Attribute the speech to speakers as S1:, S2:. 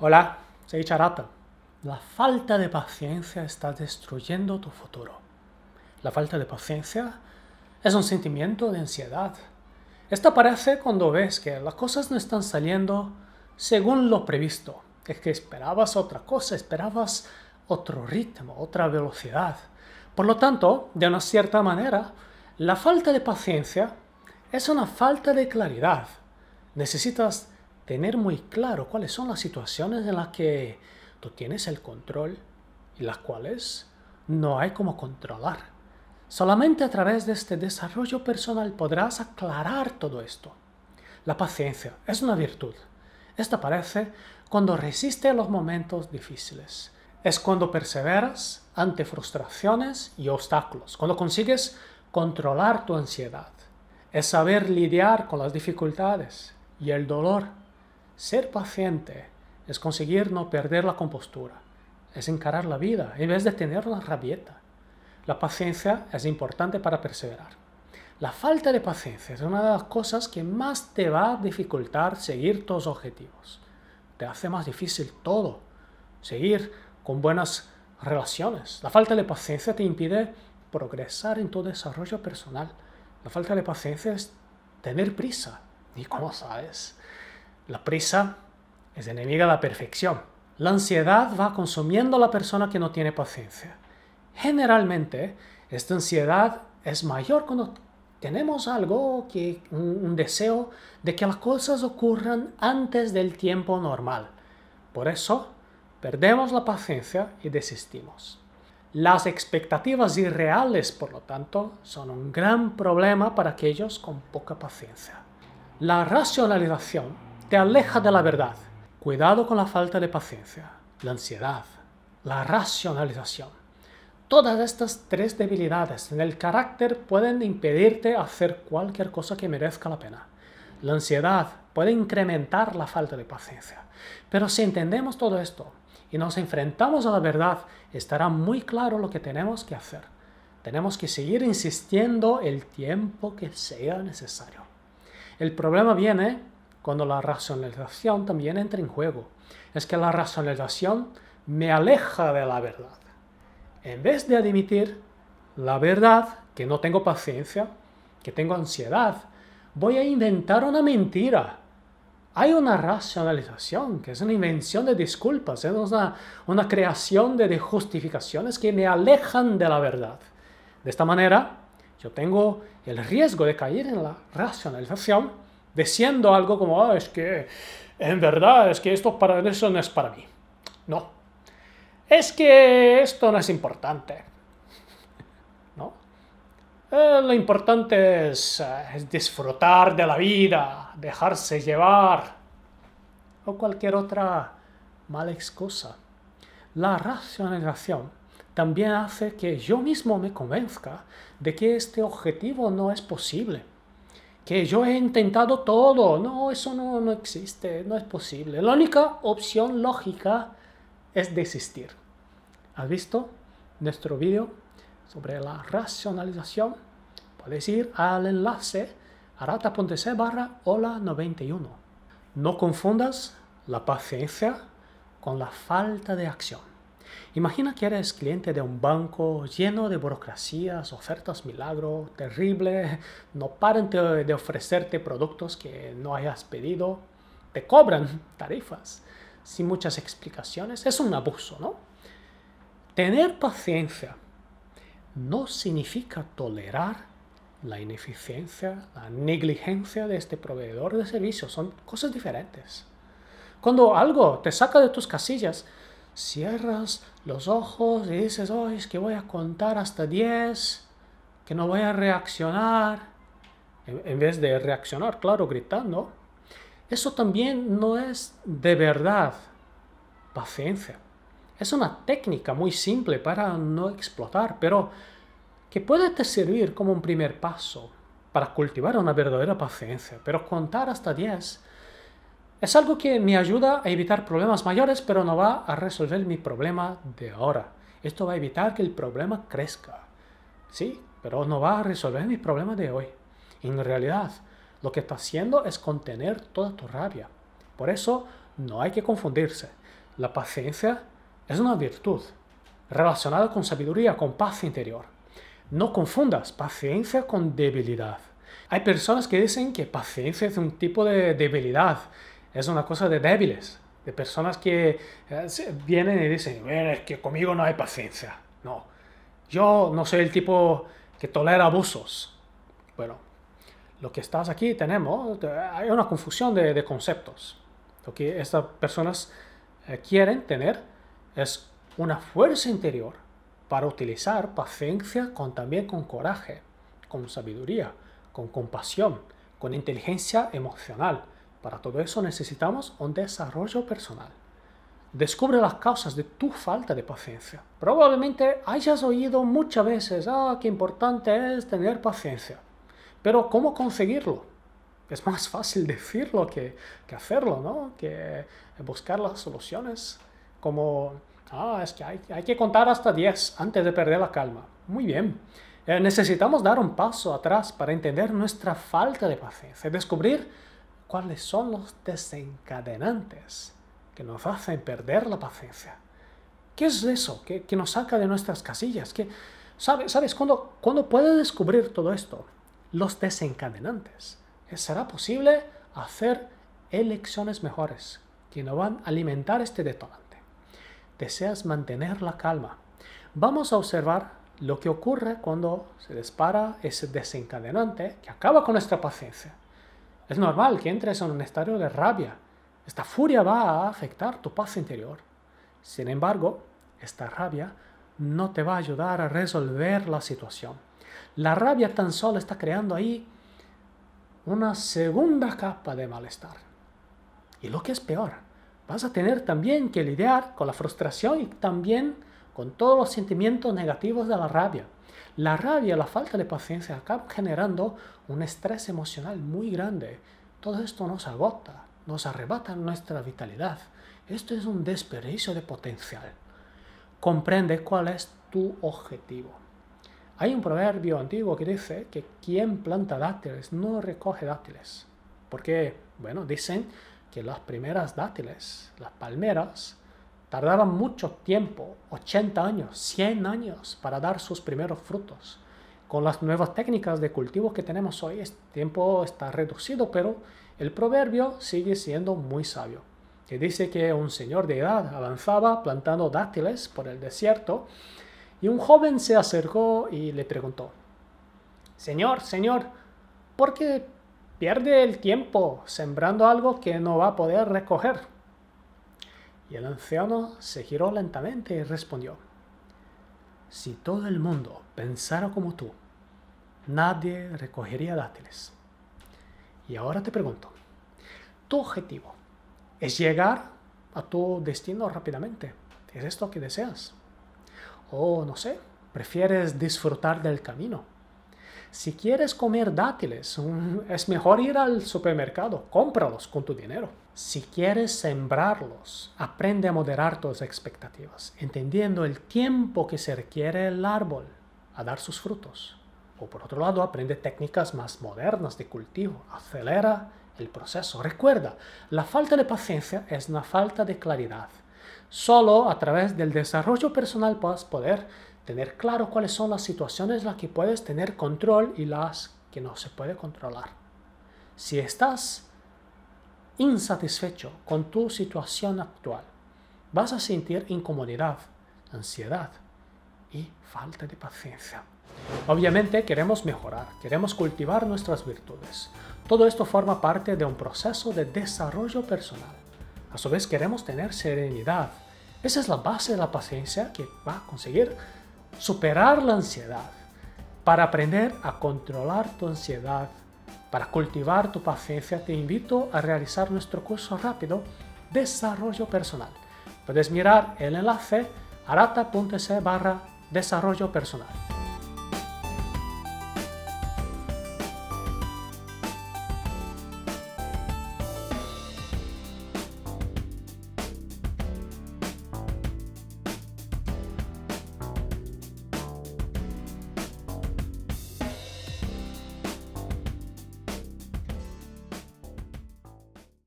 S1: Hola, soy Charata. La falta de paciencia está destruyendo tu futuro. La falta de paciencia es un sentimiento de ansiedad. Esto aparece cuando ves que las cosas no están saliendo según lo previsto. Es que esperabas otra cosa, esperabas otro ritmo, otra velocidad. Por lo tanto, de una cierta manera, la falta de paciencia es una falta de claridad. Necesitas tener muy claro cuáles son las situaciones en las que tú tienes el control y las cuales no hay cómo controlar. Solamente a través de este desarrollo personal podrás aclarar todo esto. La paciencia es una virtud. Esta aparece cuando resiste a los momentos difíciles. Es cuando perseveras ante frustraciones y obstáculos, cuando consigues controlar tu ansiedad. Es saber lidiar con las dificultades y el dolor ser paciente es conseguir no perder la compostura, es encarar la vida en vez de tener la rabieta. La paciencia es importante para perseverar. La falta de paciencia es una de las cosas que más te va a dificultar seguir tus objetivos. Te hace más difícil todo. Seguir con buenas relaciones. La falta de paciencia te impide progresar en tu desarrollo personal. La falta de paciencia es tener prisa. ¿Y cómo sabes? La prisa es enemiga de la perfección. La ansiedad va consumiendo a la persona que no tiene paciencia. Generalmente, esta ansiedad es mayor cuando tenemos algo que un, deseo de que las cosas ocurran antes del tiempo normal. Por eso, perdemos la paciencia y desistimos. Las expectativas irreales, por lo tanto, son un gran problema para aquellos con poca paciencia. La racionalización te aleja de la verdad. Cuidado con la falta de paciencia, la ansiedad, la racionalización. Todas estas tres debilidades en el carácter pueden impedirte hacer cualquier cosa que merezca la pena. La ansiedad puede incrementar la falta de paciencia. Pero si entendemos todo esto y nos enfrentamos a la verdad, estará muy claro lo que tenemos que hacer. Tenemos que seguir insistiendo el tiempo que sea necesario. El problema viene cuando la racionalización también entra en juego. Es que la racionalización me aleja de la verdad. En vez de admitir la verdad, que no tengo paciencia, que tengo ansiedad, voy a inventar una mentira. Hay una racionalización, que es una invención de disculpas, es una, una creación de, de justificaciones que me alejan de la verdad. De esta manera, yo tengo el riesgo de caer en la racionalización deseando algo como, ah, es que en verdad es que esto para eso no es para mí. No. Es que esto no es importante. ¿No? Eh, lo importante eh, es disfrutar de la vida, dejarse llevar o cualquier otra mala excusa. La racionalización también hace que yo mismo me convenzca de que este objetivo no es posible que yo he intentado todo. No, eso no, no existe, no es posible. La única opción lógica es desistir. ¿Has visto nuestro vídeo sobre la racionalización? Puedes ir al enlace arata.c barra hola 91. No confundas la paciencia con la falta de acción. Imagina que eres cliente de un banco lleno de burocracias, ofertas milagro, terrible, no paran de ofrecerte productos que no hayas pedido, te cobran tarifas sin muchas explicaciones, es un abuso, ¿no? Tener paciencia no significa tolerar la ineficiencia, la negligencia de este proveedor de servicios, son cosas diferentes. Cuando algo te saca de tus casillas, cierras los ojos y dices, oh, es que voy a contar hasta 10, que no voy a reaccionar, en, vez de reaccionar, claro, gritando, eso también no es de verdad paciencia. Es una técnica muy simple para no explotar, pero que puede te servir como un primer paso para cultivar una verdadera paciencia. Pero contar hasta 10 es algo que me ayuda a evitar problemas mayores, pero no va a resolver mi problema de ahora. Esto va a evitar que el problema crezca. Sí, pero no va a resolver mi problema de hoy. En realidad, lo que está haciendo es contener toda tu rabia. Por eso, no hay que confundirse. La paciencia es una virtud relacionada con sabiduría, con paz interior. No confundas paciencia con debilidad. Hay personas que dicen que paciencia es un tipo de debilidad, es una cosa de débiles, de personas que eh, vienen y dicen, es que conmigo no hay paciencia. No, yo no soy el tipo que tolera abusos. Bueno, lo que estás aquí tenemos, eh, hay una confusión de, de conceptos. Lo que estas personas eh, quieren tener es una fuerza interior para utilizar paciencia con, también con coraje, con sabiduría, con compasión, con inteligencia emocional, para todo eso necesitamos un desarrollo personal. Descubre las causas de tu falta de paciencia. Probablemente hayas oído muchas veces, ah, qué importante es tener paciencia. Pero ¿cómo conseguirlo? Es más fácil decirlo que, hacerlo, ¿no? Que buscar las soluciones como, ah, es que hay, que contar hasta 10 antes de perder la calma. Muy bien. Eh, necesitamos dar un paso atrás para entender nuestra falta de paciencia, descubrir cuáles son los desencadenantes que nos hacen perder la paciencia. ¿Qué es eso que, nos saca de nuestras casillas? ¿Qué, ¿Sabes, sabes cuándo, cuando puedes descubrir todo esto? Los desencadenantes. Eh, será posible hacer elecciones mejores que no van a alimentar este detonante. Deseas mantener la calma. Vamos a observar lo que ocurre cuando se dispara ese desencadenante que acaba con nuestra paciencia. Es normal que entres en un estado de rabia. Esta furia va a afectar tu paz interior. Sin embargo, esta rabia no te va a ayudar a resolver la situación. La rabia tan solo está creando ahí una segunda capa de malestar. Y lo que es peor, vas a tener también que lidiar con la frustración y también con todos los sentimientos negativos de la rabia. La rabia, la falta de paciencia acaba generando un estrés emocional muy grande. Todo esto nos agota, nos arrebata nuestra vitalidad. Esto es un desperdicio de potencial. Comprende cuál es tu objetivo. Hay un proverbio antiguo que dice que quien planta dátiles no recoge dátiles. Porque, bueno, dicen que las primeras dátiles, las palmeras, Tardaban mucho tiempo, 80 años, 100 años, para dar sus primeros frutos. Con las nuevas técnicas de cultivo que tenemos hoy, el tiempo está reducido, pero el proverbio sigue siendo muy sabio, que dice que un señor de edad avanzaba plantando dátiles por el desierto y un joven se acercó y le preguntó, Señor, señor, ¿por qué pierde el tiempo sembrando algo que no va a poder recoger? Y el anciano se giró lentamente y respondió, Si todo el mundo pensara como tú, nadie recogería dátiles. Y ahora te pregunto, tu objetivo es llegar a tu destino rápidamente. ¿Es esto que deseas? O no sé, prefieres disfrutar del camino si quieres comer dátiles, mm, es mejor ir al supermercado, cómpralos con tu dinero. Si quieres sembrarlos, aprende a moderar tus expectativas, entendiendo el tiempo que se requiere el árbol a dar sus frutos. O por otro lado, aprende técnicas más modernas de cultivo, acelera el proceso. Recuerda, la falta de paciencia es una falta de claridad. Solo a través del desarrollo personal puedes poder tener claro cuáles son las situaciones en las que puedes tener control y las que no se puede controlar. Si estás insatisfecho con tu situación actual, vas a sentir incomodidad, ansiedad y falta de paciencia. Obviamente queremos mejorar, queremos cultivar nuestras virtudes. Todo esto forma parte de un proceso de desarrollo personal. A su vez queremos tener serenidad. Esa es la base de la paciencia que va a conseguir superar la ansiedad, para aprender a controlar tu ansiedad, para cultivar tu paciencia, te invito a realizar nuestro curso rápido Desarrollo Personal. Puedes mirar el enlace arata.se barra desarrollo personal.